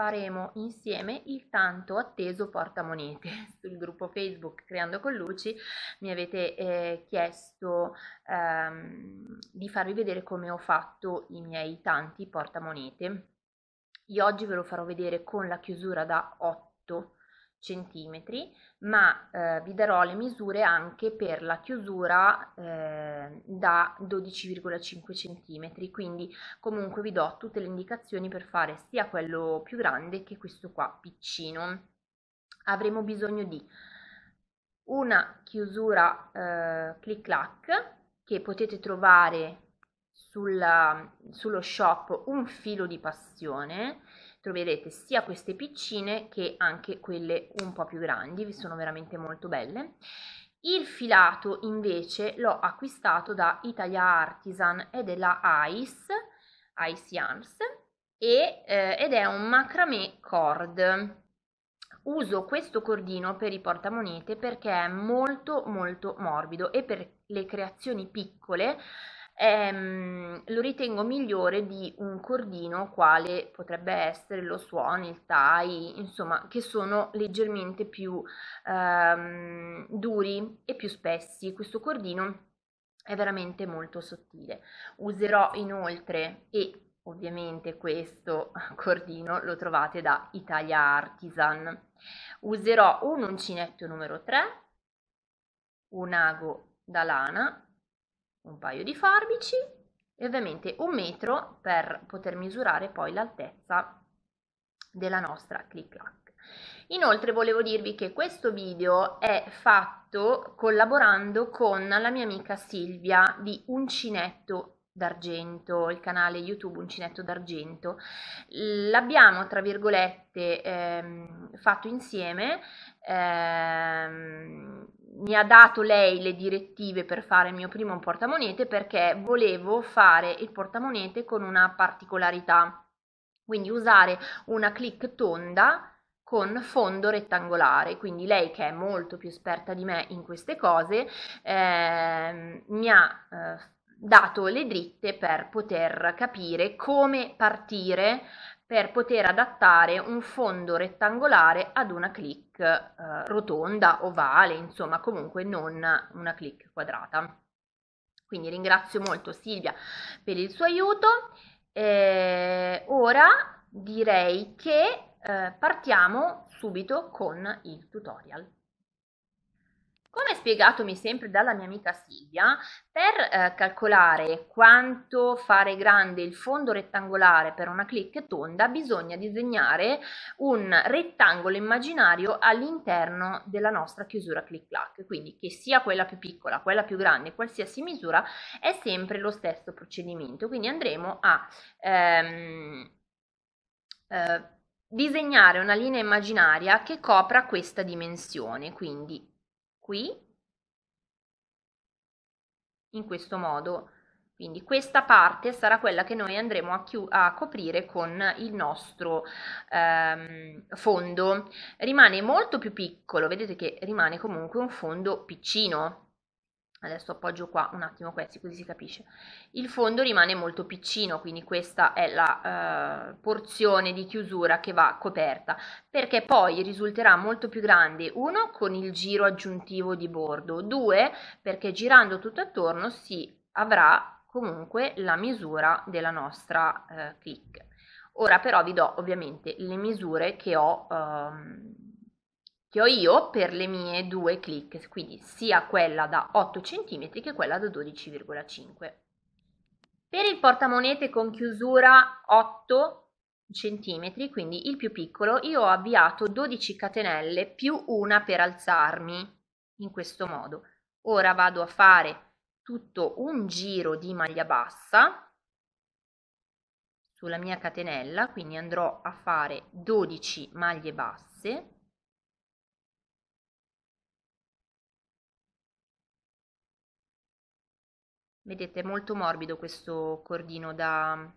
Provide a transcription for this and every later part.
faremo insieme il tanto atteso portamonete sul gruppo Facebook Creando con Luci. Mi avete eh, chiesto ehm, di farvi vedere come ho fatto i miei tanti portamonete. Io oggi ve lo farò vedere con la chiusura da 8 centimetri, ma eh, vi darò le misure anche per la chiusura eh, da 12,5 centimetri, quindi comunque vi do tutte le indicazioni per fare sia quello più grande che questo qua piccino. Avremo bisogno di una chiusura eh, click clack che potete trovare sulla, sullo shop un filo di passione troverete sia queste piccine che anche quelle un po' più grandi, vi sono veramente molto belle. Il filato invece l'ho acquistato da Italia Artisan è della Ice, Ice Yarns, e, eh, ed è un macramé cord. Uso questo cordino per i portamonete perché è molto molto morbido e per le creazioni piccole ehm, lo ritengo migliore di un cordino quale potrebbe essere lo suono, il tie, insomma, che sono leggermente più ehm, duri e più spessi. Questo cordino è veramente molto sottile. Userò inoltre e ovviamente questo cordino lo trovate da Italia Artisan. Userò un uncinetto numero 3, un ago da lana un paio di forbici e ovviamente un metro per poter misurare poi l'altezza della nostra click clack. Inoltre volevo dirvi che questo video è fatto collaborando con la mia amica Silvia di Uncinetto d'argento, il canale YouTube Uncinetto d'argento, l'abbiamo tra virgolette ehm, fatto insieme, ehm, mi ha dato lei le direttive per fare il mio primo portamonete perché volevo fare il portamonete con una particolarità, quindi usare una click tonda con fondo rettangolare, quindi lei che è molto più esperta di me in queste cose eh, mi ha eh, dato le dritte per poter capire come partire per poter adattare un fondo rettangolare ad una click eh, rotonda, ovale, insomma comunque non una click quadrata. Quindi ringrazio molto Silvia per il suo aiuto. Eh, ora direi che eh, partiamo subito con il tutorial. Come spiegatomi sempre dalla mia amica Silvia, per eh, calcolare quanto fare grande il fondo rettangolare per una clic tonda bisogna disegnare un rettangolo immaginario all'interno della nostra chiusura clic-clac, quindi che sia quella più piccola, quella più grande, qualsiasi misura, è sempre lo stesso procedimento. Quindi andremo a... Ehm, eh, disegnare una linea immaginaria che copra questa dimensione, quindi qui, in questo modo. Quindi questa parte sarà quella che noi andremo a, a coprire con il nostro ehm, fondo. Rimane molto più piccolo, vedete che rimane comunque un fondo piccino, adesso appoggio qua un attimo questi così si capisce il fondo rimane molto piccino quindi questa è la eh, porzione di chiusura che va coperta perché poi risulterà molto più grande uno con il giro aggiuntivo di bordo due perché girando tutto attorno si avrà comunque la misura della nostra eh, click ora però vi do ovviamente le misure che ho ehm, che ho io per le mie due click, quindi sia quella da 8 cm che quella da 12,5. Per il portamonete con chiusura 8 cm, quindi il più piccolo, io ho avviato 12 catenelle più una per alzarmi in questo modo. Ora vado a fare tutto un giro di maglia bassa sulla mia catenella, quindi andrò a fare 12 maglie basse Vedete, è molto morbido questo cordino da,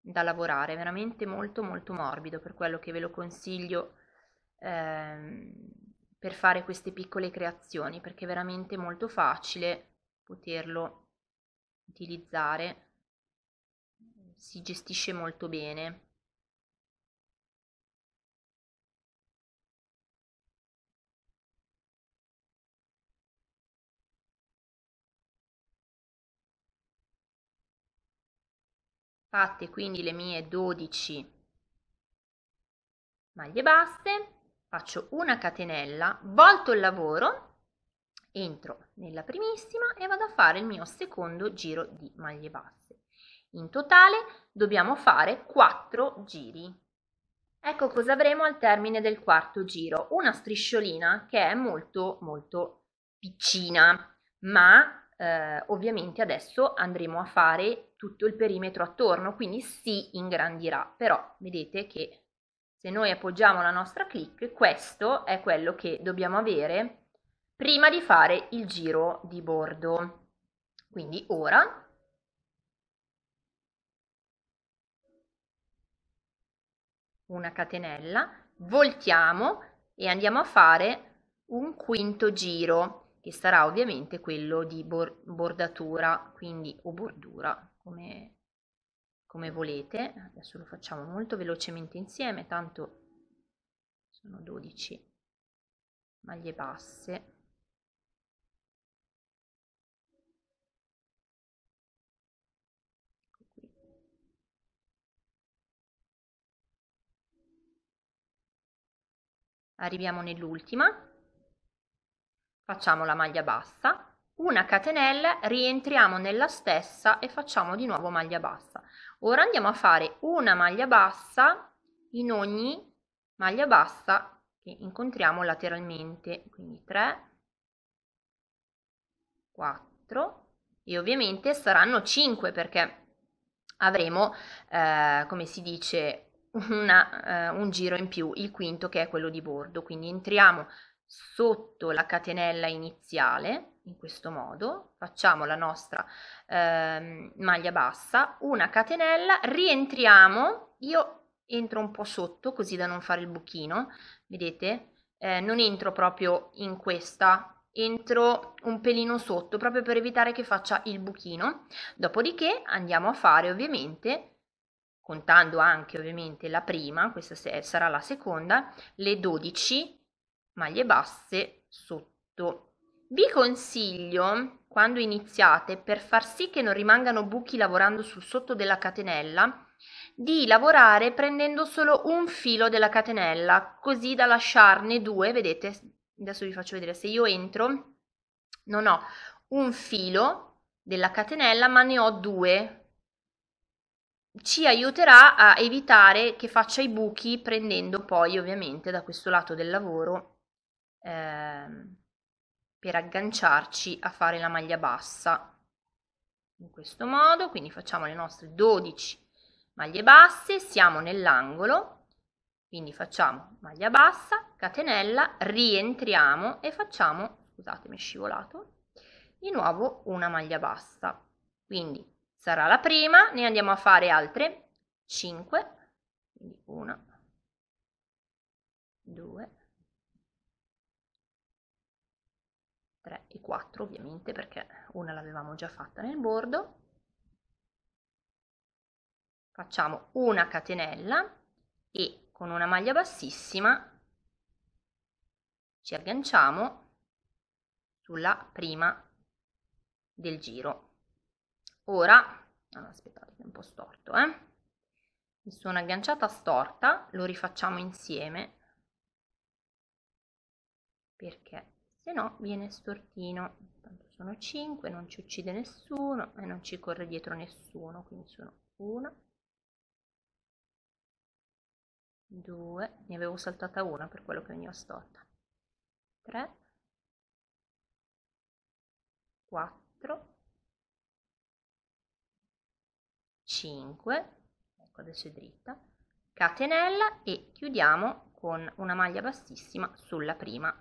da lavorare, veramente molto molto morbido, per quello che ve lo consiglio eh, per fare queste piccole creazioni, perché è veramente molto facile poterlo utilizzare, si gestisce molto bene. fatte quindi le mie 12 maglie basse faccio una catenella volto il lavoro entro nella primissima e vado a fare il mio secondo giro di maglie basse in totale dobbiamo fare 4 giri ecco cosa avremo al termine del quarto giro una strisciolina che è molto molto piccina ma eh, ovviamente adesso andremo a fare tutto il perimetro attorno, quindi si ingrandirà. Però vedete che se noi appoggiamo la nostra click, questo è quello che dobbiamo avere prima di fare il giro di bordo. Quindi ora una catenella, voltiamo e andiamo a fare un quinto giro che sarà ovviamente quello di bordatura, quindi o bordura, come, come volete. Adesso lo facciamo molto velocemente insieme, tanto sono 12 maglie basse. Arriviamo nell'ultima, facciamo la maglia bassa una catenella, rientriamo nella stessa e facciamo di nuovo maglia bassa. Ora andiamo a fare una maglia bassa in ogni maglia bassa che incontriamo lateralmente, quindi 3, 4 e ovviamente saranno 5 perché avremo, eh, come si dice, una, eh, un giro in più, il quinto che è quello di bordo, quindi entriamo sotto la catenella iniziale in questo modo facciamo la nostra eh, maglia bassa una catenella rientriamo io entro un po sotto così da non fare il buchino vedete eh, non entro proprio in questa entro un pelino sotto proprio per evitare che faccia il buchino dopodiché andiamo a fare ovviamente contando anche ovviamente la prima questa sarà la seconda le 12 maglie basse sotto. Vi consiglio, quando iniziate, per far sì che non rimangano buchi lavorando sul sotto della catenella, di lavorare prendendo solo un filo della catenella, così da lasciarne due, vedete, adesso vi faccio vedere, se io entro, non ho un filo della catenella, ma ne ho due, ci aiuterà a evitare che faccia i buchi prendendo poi ovviamente da questo lato del lavoro eh, per agganciarci a fare la maglia bassa in questo modo quindi facciamo le nostre 12 maglie basse siamo nell'angolo quindi facciamo maglia bassa catenella rientriamo e facciamo scusatemi è scivolato di nuovo una maglia bassa quindi sarà la prima ne andiamo a fare altre 5 quindi 1 2 3 e 4 ovviamente perché una l'avevamo già fatta nel bordo facciamo una catenella e con una maglia bassissima ci agganciamo sulla prima del giro ora ah, aspettate che è un po' storto eh? mi sono agganciata storta lo rifacciamo insieme perché se no viene stortino Tanto sono 5 non ci uccide nessuno e non ci corre dietro nessuno quindi sono 1 2 ne avevo saltata una per quello che veniva storta 3 4 5 ecco adesso è dritta catenella e chiudiamo con una maglia bassissima sulla prima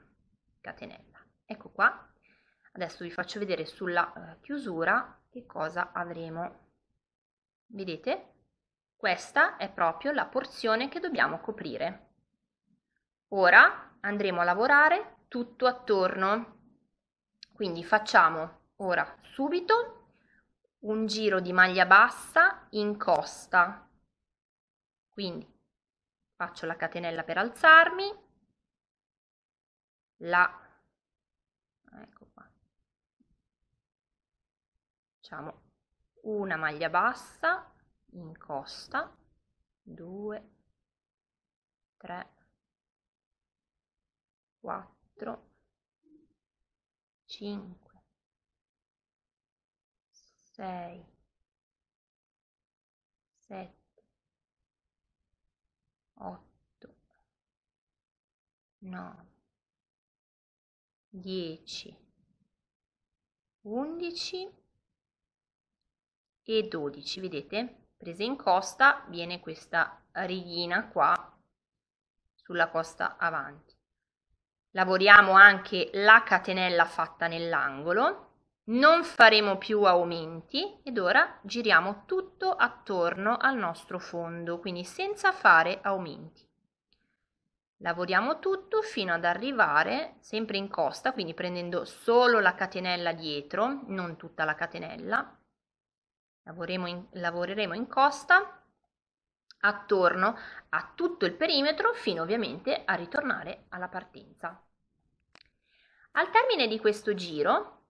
catenella Ecco qua. Adesso vi faccio vedere sulla eh, chiusura che cosa avremo. Vedete? Questa è proprio la porzione che dobbiamo coprire. Ora andremo a lavorare tutto attorno. Quindi facciamo ora subito un giro di maglia bassa in costa. Quindi faccio la catenella per alzarmi, la ecco qua facciamo una maglia bassa in costa 2 3 4 5 6 7 8 9 10, 11 e 12, vedete? Prese in costa viene questa righina qua sulla costa avanti. Lavoriamo anche la catenella fatta nell'angolo, non faremo più aumenti ed ora giriamo tutto attorno al nostro fondo, quindi senza fare aumenti lavoriamo tutto fino ad arrivare sempre in costa quindi prendendo solo la catenella dietro non tutta la catenella in, lavoreremo in costa attorno a tutto il perimetro fino ovviamente a ritornare alla partenza al termine di questo giro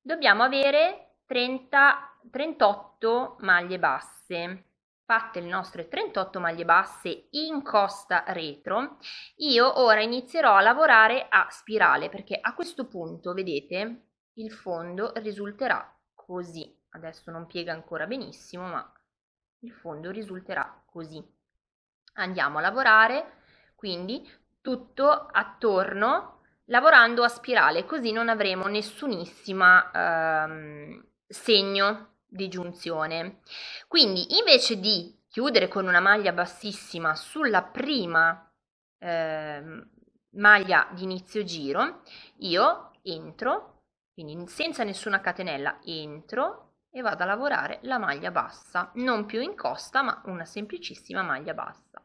dobbiamo avere 30 38 maglie basse fatte le nostre 38 maglie basse in costa retro, io ora inizierò a lavorare a spirale perché a questo punto, vedete, il fondo risulterà così. Adesso non piega ancora benissimo, ma il fondo risulterà così. Andiamo a lavorare, quindi tutto attorno lavorando a spirale, così non avremo nessunissima ehm, segno di giunzione. Quindi invece di chiudere con una maglia bassissima sulla prima eh, maglia di inizio giro, io entro, quindi senza nessuna catenella, entro e vado a lavorare la maglia bassa, non più in costa ma una semplicissima maglia bassa.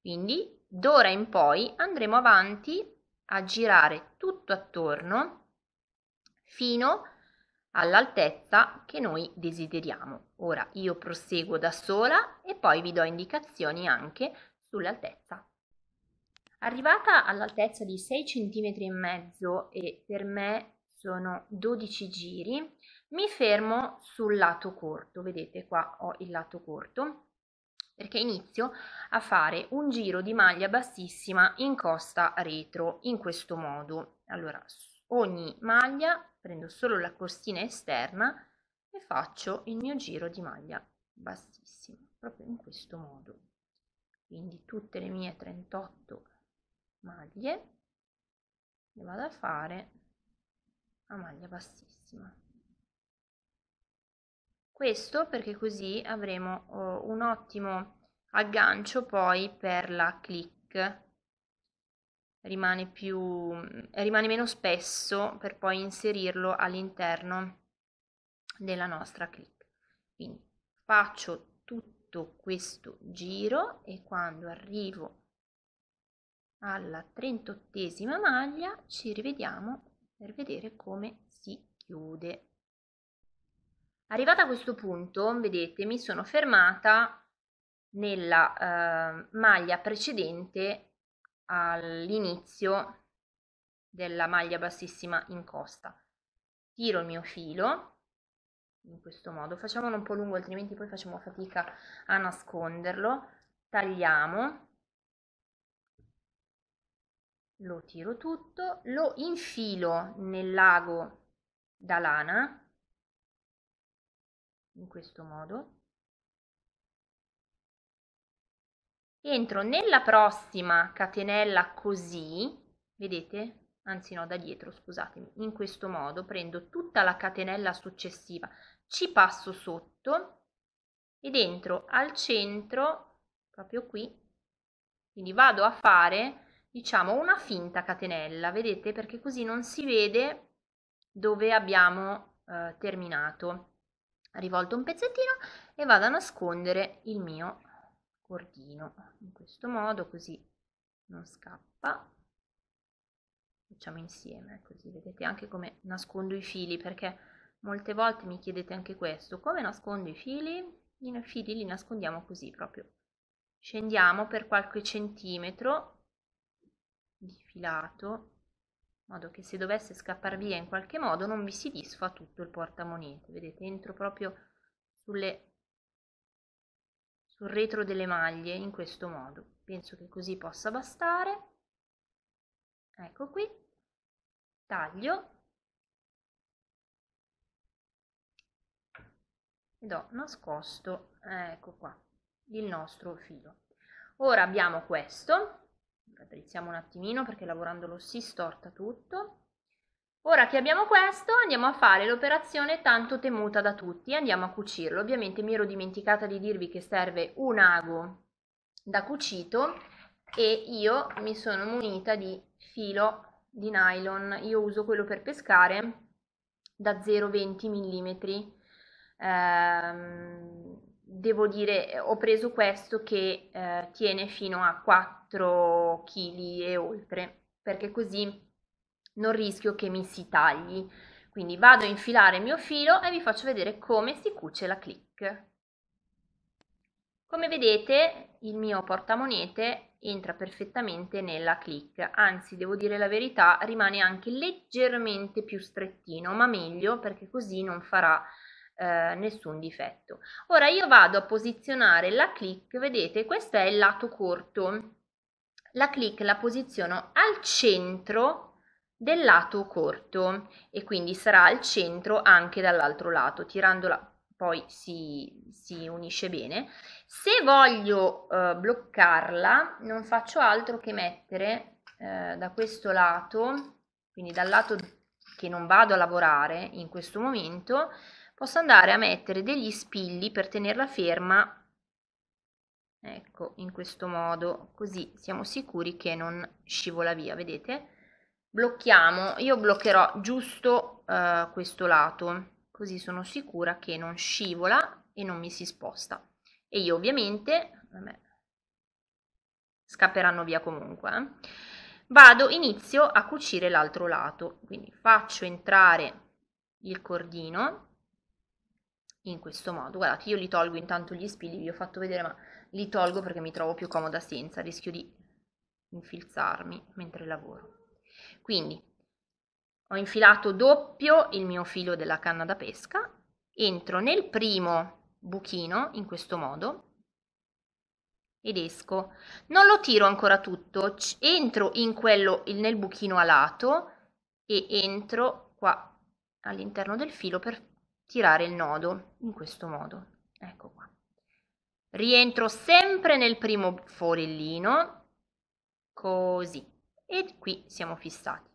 Quindi d'ora in poi andremo avanti a girare tutto attorno fino a all'altezza che noi desideriamo. Ora io proseguo da sola e poi vi do indicazioni anche sull'altezza. Arrivata all'altezza di 6 cm e mezzo e per me sono 12 giri, mi fermo sul lato corto, vedete qua ho il lato corto, perché inizio a fare un giro di maglia bassissima in costa retro in questo modo. Allora, ogni maglia prendo solo la costina esterna e faccio il mio giro di maglia bassissima, proprio in questo modo. Quindi tutte le mie 38 maglie le vado a fare a maglia bassissima. Questo perché così avremo oh, un ottimo aggancio poi per la click rimane, più, mm, rimane meno spesso per poi inserirlo all'interno della nostra click. Quindi faccio tutto questo giro e quando arrivo alla 38esima maglia ci rivediamo per vedere come si chiude. Arrivata a questo punto, vedete, mi sono fermata nella eh, maglia precedente all'inizio della maglia bassissima in costa tiro il mio filo in questo modo facciamolo un po' lungo altrimenti poi facciamo fatica a nasconderlo tagliamo lo tiro tutto lo infilo nel lago da lana in questo modo entro nella prossima catenella così, vedete? Anzi no, da dietro, scusatemi, in questo modo prendo tutta la catenella successiva, ci passo sotto ed entro al centro, proprio qui, quindi vado a fare diciamo una finta catenella, vedete? Perché così non si vede dove abbiamo eh, terminato. Rivolto un pezzettino e vado a nascondere il mio cordino in questo modo così non scappa facciamo insieme così vedete anche come nascondo i fili perché molte volte mi chiedete anche questo come nascondo i fili i fili li nascondiamo così proprio scendiamo per qualche centimetro di filato in modo che se dovesse scappar via in qualche modo non vi si disfa tutto il portamonete vedete entro proprio sulle sul retro delle maglie in questo modo. Penso che così possa bastare. Ecco qui, taglio ed ho nascosto, ecco qua, il nostro filo. Ora abbiamo questo, drizziamo un attimino perché lavorandolo si storta tutto. Ora che abbiamo questo andiamo a fare l'operazione tanto temuta da tutti, andiamo a cucirlo. Ovviamente mi ero dimenticata di dirvi che serve un ago da cucito e io mi sono munita di filo di nylon, io uso quello per pescare da 0,20 mm. Ehm, devo dire, ho preso questo che eh, tiene fino a 4 kg e oltre, perché così non rischio che mi si tagli. Quindi vado a infilare il mio filo e vi faccio vedere come si cuce la click. Come vedete il mio portamonete entra perfettamente nella click, anzi devo dire la verità rimane anche leggermente più strettino, ma meglio perché così non farà eh, nessun difetto. Ora io vado a posizionare la click, vedete questo è il lato corto, la click la posiziono al centro del lato corto e quindi sarà al centro anche dall'altro lato, tirandola poi si, si unisce bene. Se voglio eh, bloccarla non faccio altro che mettere eh, da questo lato, quindi dal lato che non vado a lavorare in questo momento, posso andare a mettere degli spilli per tenerla ferma ecco in questo modo così siamo sicuri che non scivola via vedete blocchiamo io bloccherò giusto eh, questo lato così sono sicura che non scivola e non mi si sposta e io ovviamente vabbè, scapperanno via comunque eh. vado inizio a cucire l'altro lato quindi faccio entrare il cordino in questo modo guardate io li tolgo intanto gli spilli vi ho fatto vedere ma li tolgo perché mi trovo più comoda senza rischio di infilzarmi mentre lavoro quindi ho infilato doppio il mio filo della canna da pesca, entro nel primo buchino in questo modo ed esco. Non lo tiro ancora tutto, entro in quello nel buchino a lato e entro qua all'interno del filo per tirare il nodo in questo modo. Ecco qua. Rientro sempre nel primo forellino così e qui siamo fissati.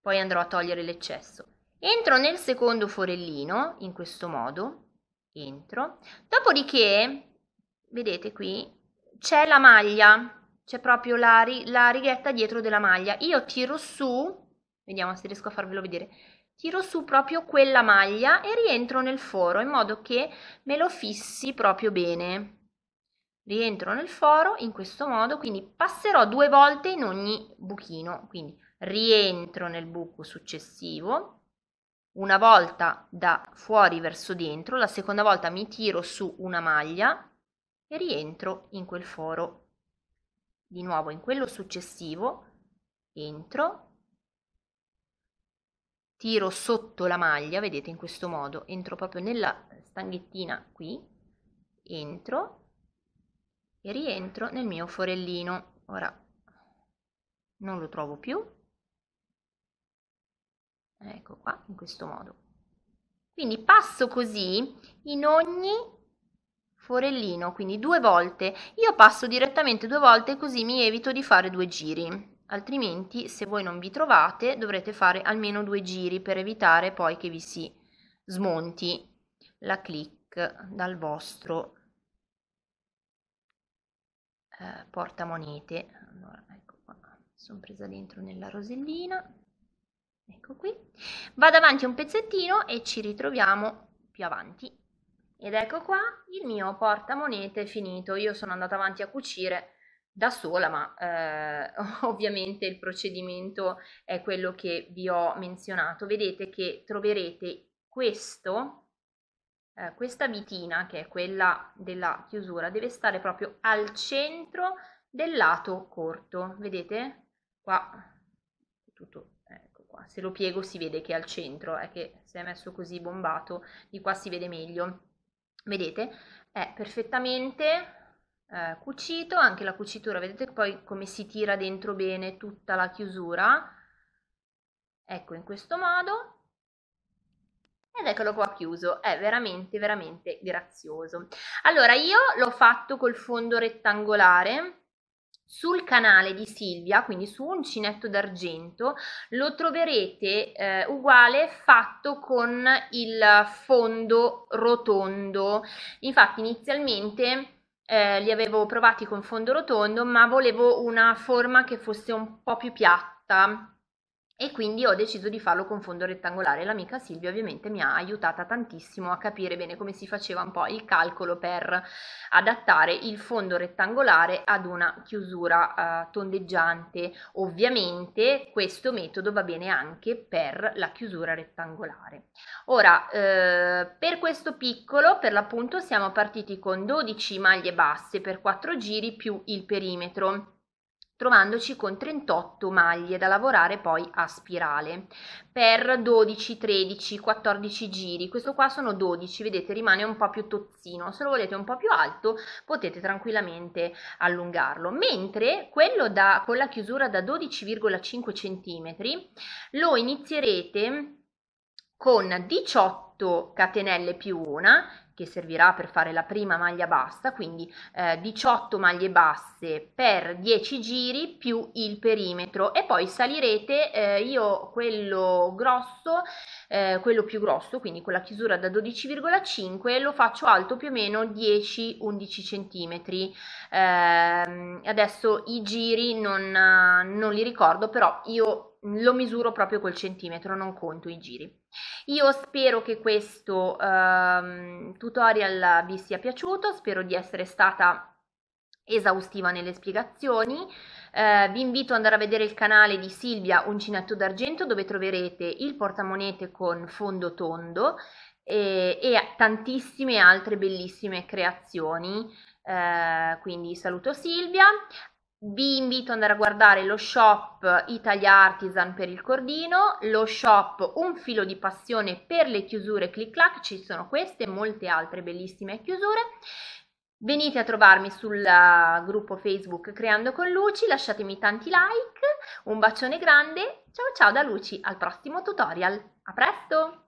Poi andrò a togliere l'eccesso. Entro nel secondo forellino, in questo modo, entro, dopodiché, vedete qui, c'è la maglia, c'è proprio la, la righetta dietro della maglia. Io tiro su, vediamo se riesco a farvelo vedere, tiro su proprio quella maglia e rientro nel foro in modo che me lo fissi proprio bene rientro nel foro in questo modo, quindi passerò due volte in ogni buchino, quindi rientro nel buco successivo, una volta da fuori verso dentro, la seconda volta mi tiro su una maglia e rientro in quel foro. Di nuovo in quello successivo entro, tiro sotto la maglia, vedete in questo modo, entro proprio nella stanghettina qui, entro e rientro nel mio forellino. Ora non lo trovo più. Ecco qua, in questo modo. Quindi passo così in ogni forellino, quindi due volte. Io passo direttamente due volte così mi evito di fare due giri. Altrimenti, se voi non vi trovate, dovrete fare almeno due giri per evitare poi che vi si smonti la click dal vostro eh, portamonete allora ecco qua sono presa dentro nella rosellina ecco qui vado avanti un pezzettino e ci ritroviamo più avanti ed ecco qua il mio portamonete finito io sono andata avanti a cucire da sola, ma eh, ovviamente il procedimento è quello che vi ho menzionato. Vedete che troverete questo eh, questa mitina, che è quella della chiusura, deve stare proprio al centro del lato corto. Vedete? Qua, tutto, ecco qua. Se lo piego si vede che è al centro, è che se è messo così bombato, di qua si vede meglio. Vedete? È perfettamente eh, cucito, anche la cucitura, vedete poi come si tira dentro bene tutta la chiusura. Ecco, in questo modo ed eccolo qua chiuso, è veramente veramente grazioso. Allora io l'ho fatto col fondo rettangolare, sul canale di Silvia, quindi su uncinetto d'argento, lo troverete eh, uguale fatto con il fondo rotondo. Infatti inizialmente eh, li avevo provati con fondo rotondo, ma volevo una forma che fosse un po' più piatta e quindi ho deciso di farlo con fondo rettangolare. L'amica Silvia ovviamente mi ha aiutata tantissimo a capire bene come si faceva un po' il calcolo per adattare il fondo rettangolare ad una chiusura eh, tondeggiante. Ovviamente questo metodo va bene anche per la chiusura rettangolare. Ora, eh, per questo piccolo, per l'appunto, siamo partiti con 12 maglie basse per 4 giri più il perimetro trovandoci con 38 maglie da lavorare poi a spirale per 12, 13, 14 giri. Questo qua sono 12, vedete rimane un po' più tozzino, se lo volete un po' più alto potete tranquillamente allungarlo, mentre quello da, con la chiusura da 12,5 cm lo inizierete con 18 catenelle più una che servirà per fare la prima maglia bassa, quindi eh, 18 maglie basse per 10 giri più il perimetro e poi salirete eh, io quello grosso, eh, quello più grosso, quindi con la chiusura da 12,5 lo faccio alto più o meno 10-11 cm. Ehm, adesso i giri non, non li ricordo, però io lo misuro proprio col centimetro, non conto i giri. Io spero che questo um, tutorial vi sia piaciuto, spero di essere stata esaustiva nelle spiegazioni. Eh, vi invito ad andare a vedere il canale di Silvia Uncinetto d'Argento dove troverete il portamonete con fondo tondo e, e tantissime altre bellissime creazioni. Eh, quindi saluto Silvia, vi invito ad andare a guardare lo shop Italia Artisan per il cordino, lo shop Un filo di passione per le chiusure click clack, ci sono queste e molte altre bellissime chiusure. Venite a trovarmi sul eh, gruppo Facebook Creando con Luci, lasciatemi tanti like, un bacione grande, ciao ciao da Luci, al prossimo tutorial, a presto!